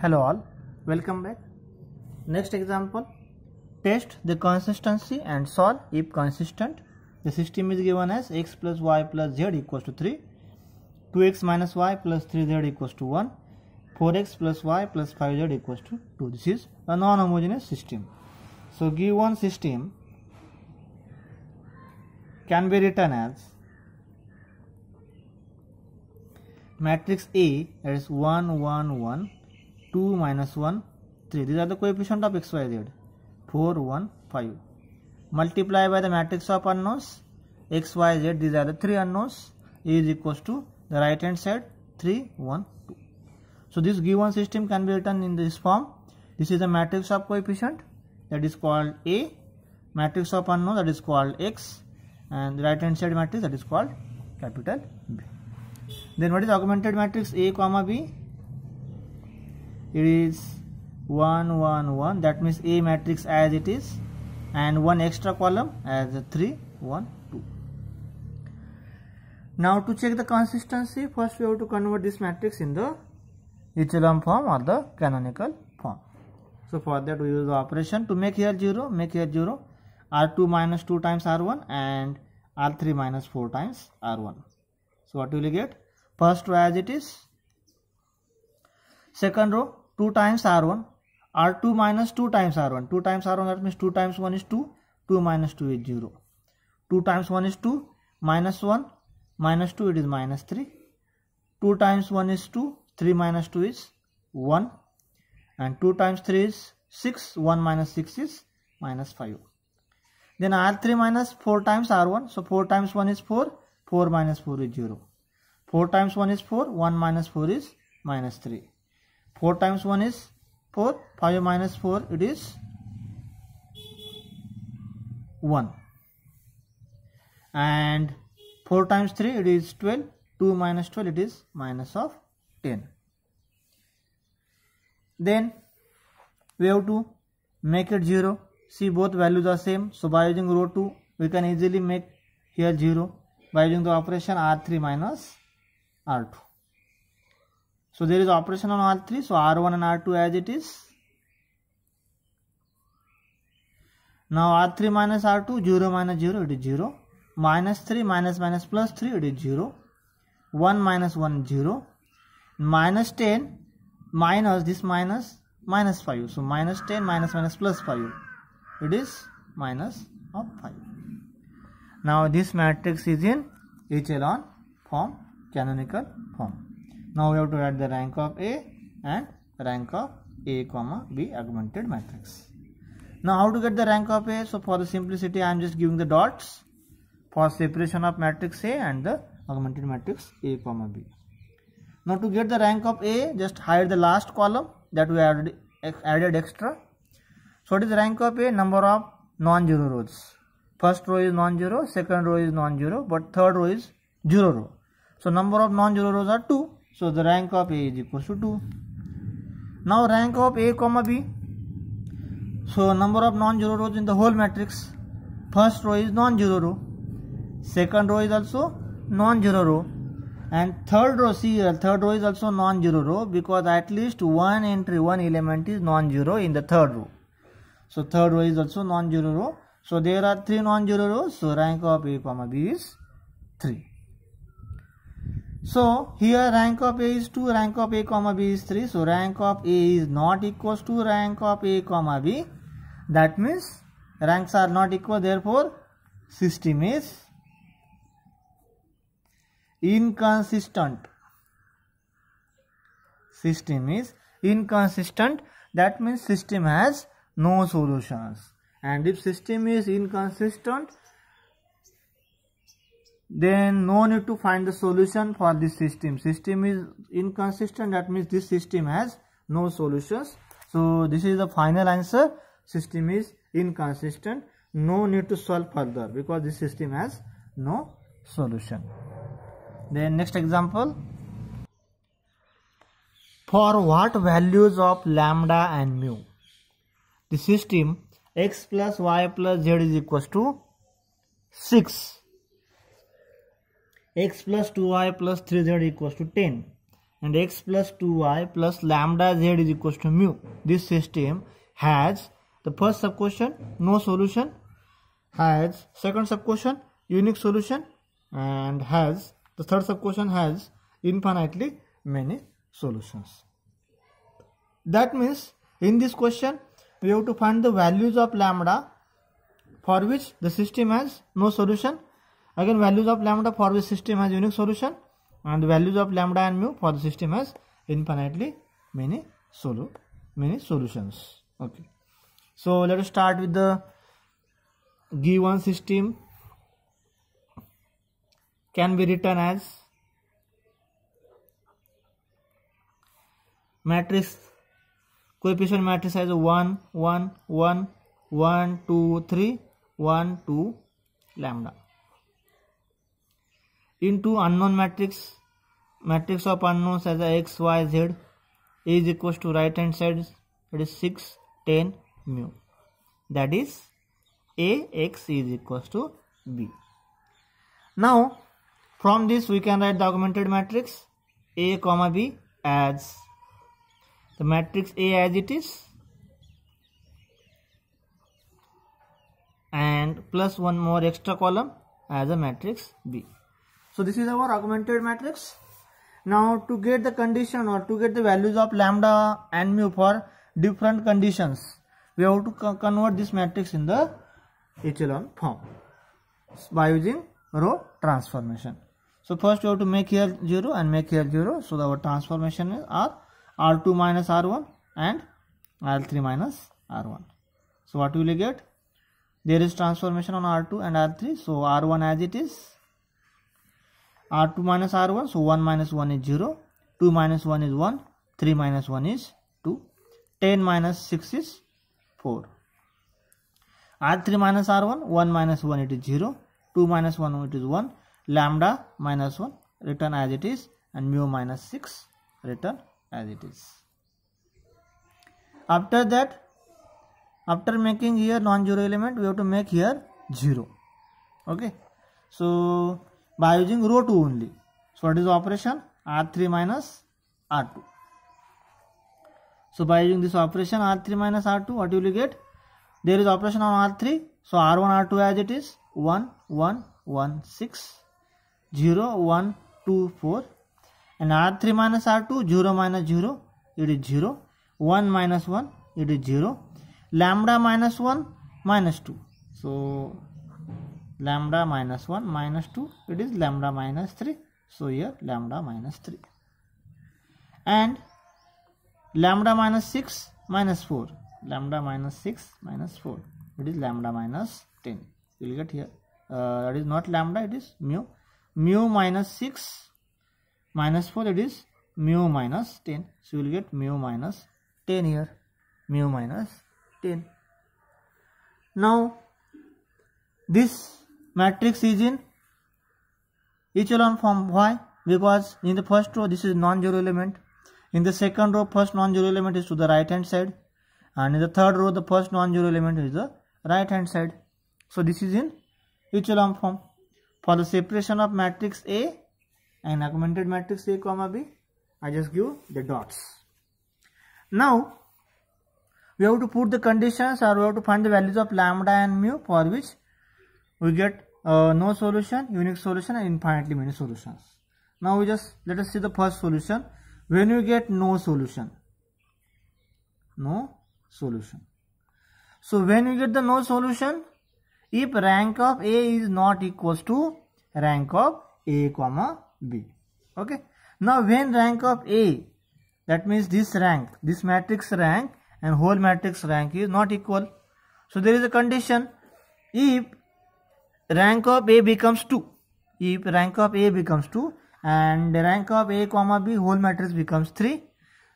hello all welcome back next example test the consistency and solve if consistent the system is given as x plus y plus z equals to 3 2x minus y plus 3z equals to 1 4x plus y plus 5z equals to 2 this is a non-homogeneous system so given system can be written as matrix A is 1 1 1 2 minus 1 3 these are the coefficient of xyz 4 1 5 multiply by the matrix of unknowns xyz these are the three unknowns A is equals to the right hand side 3 1 2 so this given system can be written in this form this is a matrix of coefficient that is called A matrix of unknown that is called X and the right hand side matrix that is called capital B then what is augmented matrix A comma B it is 1 1 1 that means A matrix as it is and one extra column as 3 1 2. Now to check the consistency first we have to convert this matrix in the echelon form or the canonical form. So for that we use the operation to make here 0 make here 0 r2 minus 2 times r1 and r3 minus 4 times r1. So what will you get? First row as it is. Second row 2 times r1 r2 minus 2 times r1 2 times r1 that means 2 times 1 is 2 2 minus 2 is 0 2 times 1 is 2 minus 1 minus 2 it is minus 3 2 times 1 is 2 3 minus 2 is 1 and 2 times 3 is 6 1 minus 6 is minus 5 then r3 minus 4 times r1 so 4 times 1 is 4 4 minus 4 is 0 4 times 1 is 4 1 minus 4 is minus 3 4 times 1 is 4 5 minus 4 it is 1 and 4 times 3 it is 12 2 minus 12 it is minus of 10 then we have to make it 0 see both values are same so by using row 2 we can easily make here 0 by using the operation r3 minus r2 so there is operation on r three. So R1 and R2 as it is. Now R3 minus R2, 0 minus 0, it is 0. Minus 3 minus minus plus 3, it is 0. 1 minus 1, 0. Minus 10 minus this minus minus 5. So minus 10 minus minus plus 5. It is minus of 5. Now this matrix is in echelon form, canonical form now we have to write the rank of a and rank of a comma b augmented matrix now how to get the rank of a so for the simplicity i am just giving the dots for separation of matrix a and the augmented matrix a comma b now to get the rank of a just hide the last column that we added, added extra so what is the rank of a number of non-zero rows first row is non-zero second row is non-zero but third row is zero row so number of non-zero rows are 2 so the rank of A is equal to 2. Now rank of A comma B. So number of non-zero rows in the whole matrix. First row is non-zero row. Second row is also non-zero row. And third row, see uh, third row is also non-zero row because at least one entry, one element is non-zero in the third row. So third row is also non-zero row. So there are three non-zero rows. So rank of A comma B is 3. So here rank of A is 2, rank of A comma B is 3. So rank of A is not equals to rank of A comma B. That means ranks are not equal. Therefore system is inconsistent. System is inconsistent. That means system has no solutions. And if system is inconsistent, then no need to find the solution for this system system is inconsistent that means this system has no solutions so this is the final answer system is inconsistent no need to solve further because this system has no solution then next example for what values of lambda and mu the system x plus y plus z is equals to 6 x plus 2y plus 3z equals to 10 and x plus 2y plus lambda z is equals to mu. This system has the first subquestion no solution has second subquestion unique solution and has the third subquestion has infinitely many solutions. That means in this question we have to find the values of lambda for which the system has no solution Again, values of lambda for the system has unique solution and values of lambda and mu for the system has infinitely many many solutions. Okay. So let us start with the given system can be written as matrix coefficient matrix as 1 1 1 1 2 3 1 2 lambda into unknown matrix matrix of unknowns as a x y z is equals to right hand side it is 6 10 mu that is a x is equals to b now from this we can write the augmented matrix a comma b as the matrix a as it is and plus one more extra column as a matrix b so this is our augmented matrix. Now to get the condition or to get the values of lambda and mu for different conditions, we have to convert this matrix in the echelon form by using row transformation. So first you have to make here 0 and make here 0. So our transformation is R, R2 minus R1 and R3 minus R1. So what will you get? There is transformation on R2 and R3. So R1 as it is r2 minus r1 so 1 minus 1 is 0 2 minus 1 is 1 3 minus 1 is 2 10 minus 6 is 4 r3 minus r1 1 minus 1 it is 0 2 minus 1 it is 1 lambda minus 1 written as it is and mu minus 6 written as it is after that after making here non-zero element we have to make here 0 okay so by using row 2 only. So what is the operation? R3 minus R2. So by using this operation R3 minus R2, what will you get? There is operation on R3. So R1, R2 as it is 1, 1, 1, 6, 0, 1, 2, 4. And R3 minus R2, 0 minus 0, it is 0. 1 minus 1, it is 0. Lambda minus 1, minus 2. So lambda minus 1 minus 2 it is lambda minus 3 so here lambda minus 3 and lambda minus 6 minus 4 lambda minus 6 minus 4 it is lambda minus 10 you will get here uh, it is not lambda it is mu mu minus 6 minus 4 it is mu minus 10 so you will get mu minus 10 here mu minus 10 now this matrix is in echelon form why because in the first row this is non-zero element in the second row first non-zero element is to the right hand side and in the third row the first non-zero element is the right hand side so this is in echelon form for the separation of matrix A and augmented matrix A comma B I just give the dots now we have to put the conditions or we have to find the values of lambda and mu for which we get uh, no solution, unique solution and infinitely many solutions. Now we just let us see the first solution. When you get no solution, no solution. So when you get the no solution, if rank of A is not equals to rank of A comma B. Okay. Now when rank of A, that means this rank, this matrix rank and whole matrix rank is not equal. So there is a condition if rank of A becomes 2. If rank of A becomes 2 and rank of A comma B whole matrix becomes 3,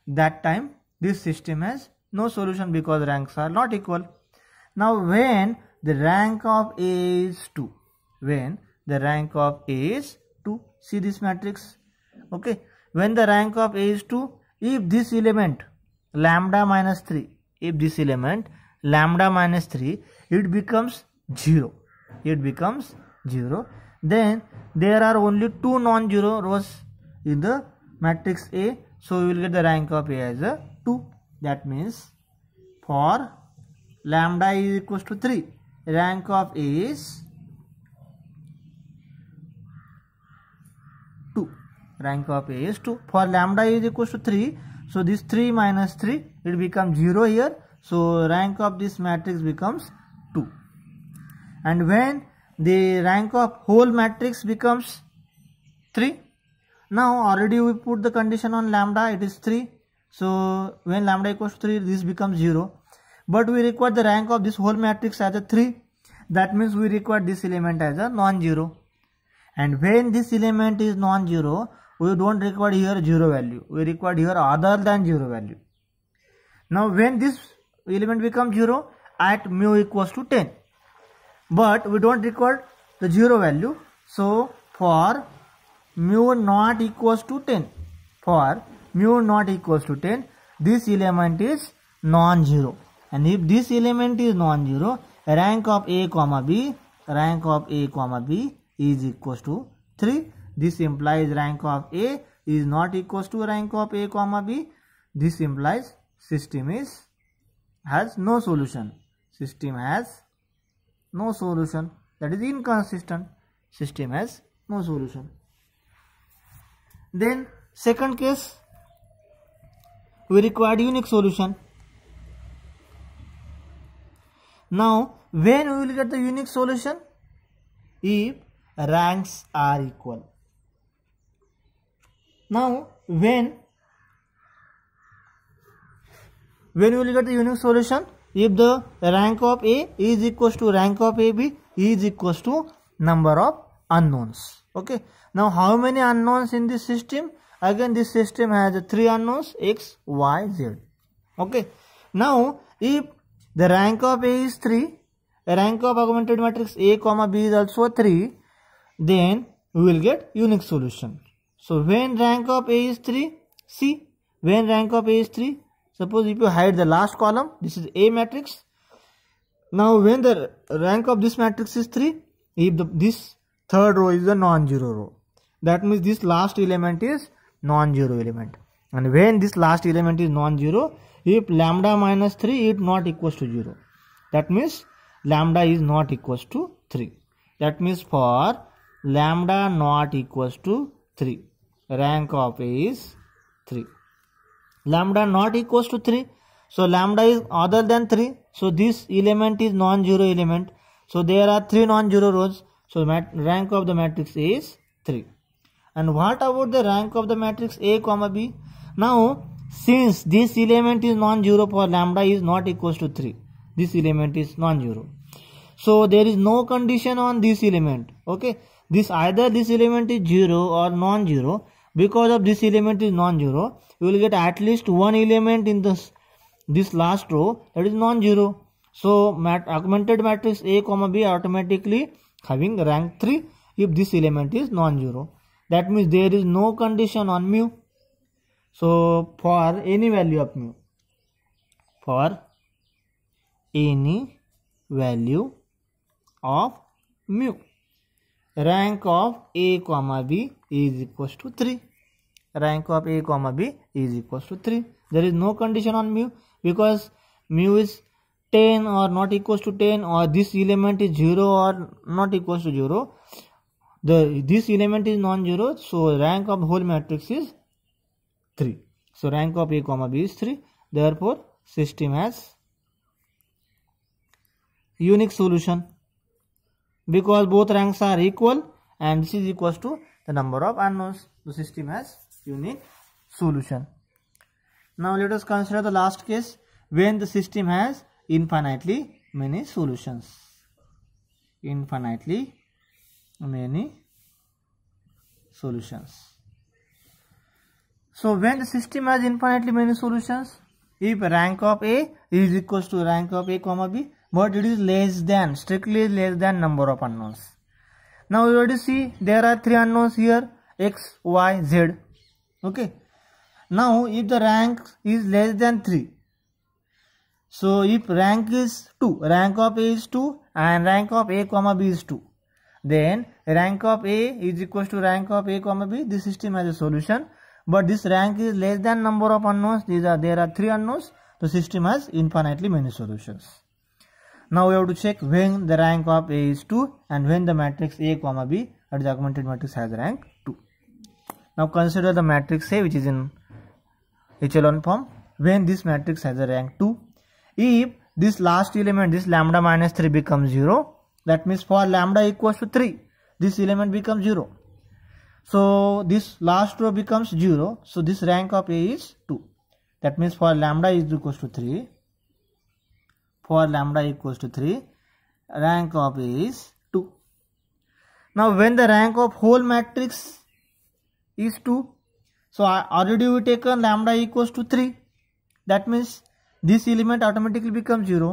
that time this system has no solution because ranks are not equal. Now when the rank of A is 2, when the rank of A is 2, see this matrix, okay. When the rank of A is 2, if this element lambda minus 3, if this element lambda minus 3, it becomes 0 it becomes 0 then there are only two non-zero rows in the matrix A so we will get the rank of A as a 2 that means for lambda is equals to 3 rank of A is 2 rank of A is 2 for lambda is equals to 3 so this 3 minus 3 it becomes 0 here so rank of this matrix becomes and when the rank of whole matrix becomes 3 now already we put the condition on lambda it is 3 so when lambda equals 3 this becomes 0 but we require the rank of this whole matrix as a 3 that means we require this element as a non-zero and when this element is non-zero we don't require here 0 value we require here other than 0 value now when this element becomes 0 at mu equals to 10 but we don't record the zero value so for mu not equals to 10 for mu not equals to 10 this element is non-zero and if this element is non-zero rank of a comma b rank of a comma b is equals to 3 this implies rank of a is not equals to rank of a comma b this implies system is has no solution system has no solution that is inconsistent system has no solution then second case we required unique solution now when we will get the unique solution if ranks are equal now when when we will get the unique solution if the rank of A is equals to rank of AB is equals to number of unknowns. Okay. Now how many unknowns in this system? Again this system has three unknowns X, Y, Z. Okay. Now if the rank of A is 3, rank of augmented matrix A comma B is also 3, then we will get unique solution. So when rank of A is 3, see When rank of A is 3, Suppose if you hide the last column, this is A matrix. Now when the rank of this matrix is 3, if the, this third row is a non-zero row, that means this last element is non-zero element. And when this last element is non-zero, if lambda minus 3 is not equals to 0, that means lambda is not equals to 3. That means for lambda not equals to 3, rank of A is 3 lambda not equals to 3 so lambda is other than 3 so this element is non-zero element so there are three non-zero rows so rank of the matrix a is 3 and what about the rank of the matrix a comma b now since this element is non-zero for lambda is not equals to 3 this element is non-zero so there is no condition on this element okay this either this element is 0 or non-zero because of this element is non-zero you will get at least one element in this this last row that is non-zero so mat augmented matrix a comma b automatically having rank 3 if this element is non-zero that means there is no condition on mu so for any value of mu for any value of mu rank of A comma B is equal to three rank of A comma B is equal to three there is no condition on mu because mu is ten or not equal to ten or this element is zero or not equal to zero this element is non zero so rank of whole matrix is three so rank of A comma B is three therefore system has unique solution because both ranks are equal and this is equals to the number of unknowns the system has unique solution now let us consider the last case when the system has infinitely many solutions infinitely many solutions so when the system has infinitely many solutions if rank of a is equals to rank of a comma b but it is less than strictly less than number of unknowns now you already see there are three unknowns here x y z okay now if the rank is less than 3 so if rank is 2 rank of a is 2 and rank of a comma b is 2 then rank of a is equal to rank of a comma b this system has a solution but this rank is less than number of unknowns these are there are three unknowns the system has infinitely many solutions now we have to check when the rank of A is 2 and when the matrix A comma B or the augmented matrix has rank 2. Now consider the matrix A which is in echelon form when this matrix has a rank 2. If this last element this lambda minus 3 becomes 0 that means for lambda equals to 3 this element becomes 0. So this last row becomes 0 so this rank of A is 2 that means for lambda is equals to 3 for lambda equals to 3 rank of A is 2. Now when the rank of whole matrix is 2 so uh, already we taken lambda equals to 3 that means this element automatically becomes 0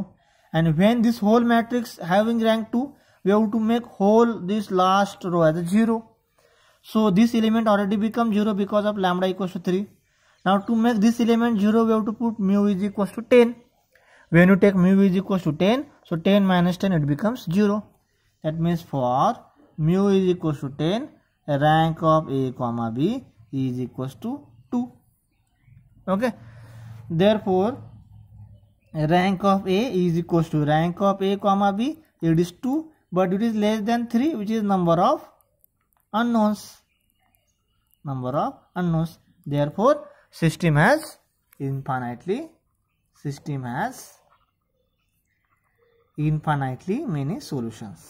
and when this whole matrix having rank 2 we have to make whole this last row as a 0 so this element already becomes 0 because of lambda equals to 3 now to make this element 0 we have to put mu is equals to 10 when you take mu is equals to 10 so 10 minus 10 it becomes 0 that means for mu is equals to 10 rank of a comma b is equals to 2 okay therefore rank of a is equals to rank of a comma b it is 2 but it is less than 3 which is number of unknowns number of unknowns therefore system has infinitely system has infinitely many solutions.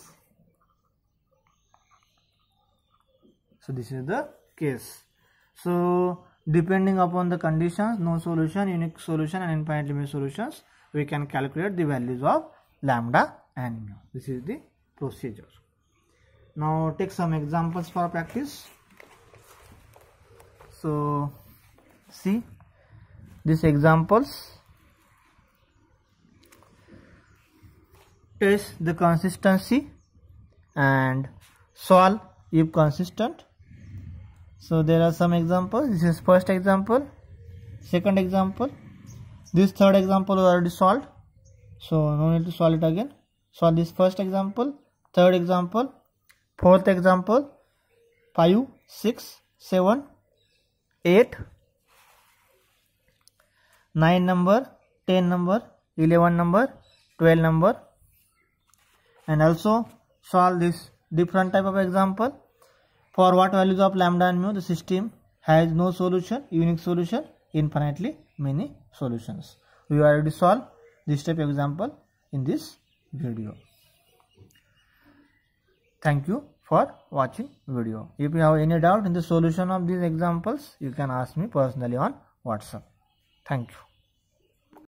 So this is the case. So depending upon the conditions, no solution, unique solution and infinitely many solutions, we can calculate the values of lambda and mu. This is the procedure. Now take some examples for practice. So see these examples test the consistency and solve if consistent so there are some examples this is first example second example this third example already solved so no need to solve it again solve this first example third example fourth example 5 6 7 8 9 number 10 number 11 number 12 number and also solve this different type of example for what values of lambda and mu the system has no solution unique solution infinitely many solutions we already solved this type example in this video thank you for watching video if you have any doubt in the solution of these examples you can ask me personally on whatsapp thank you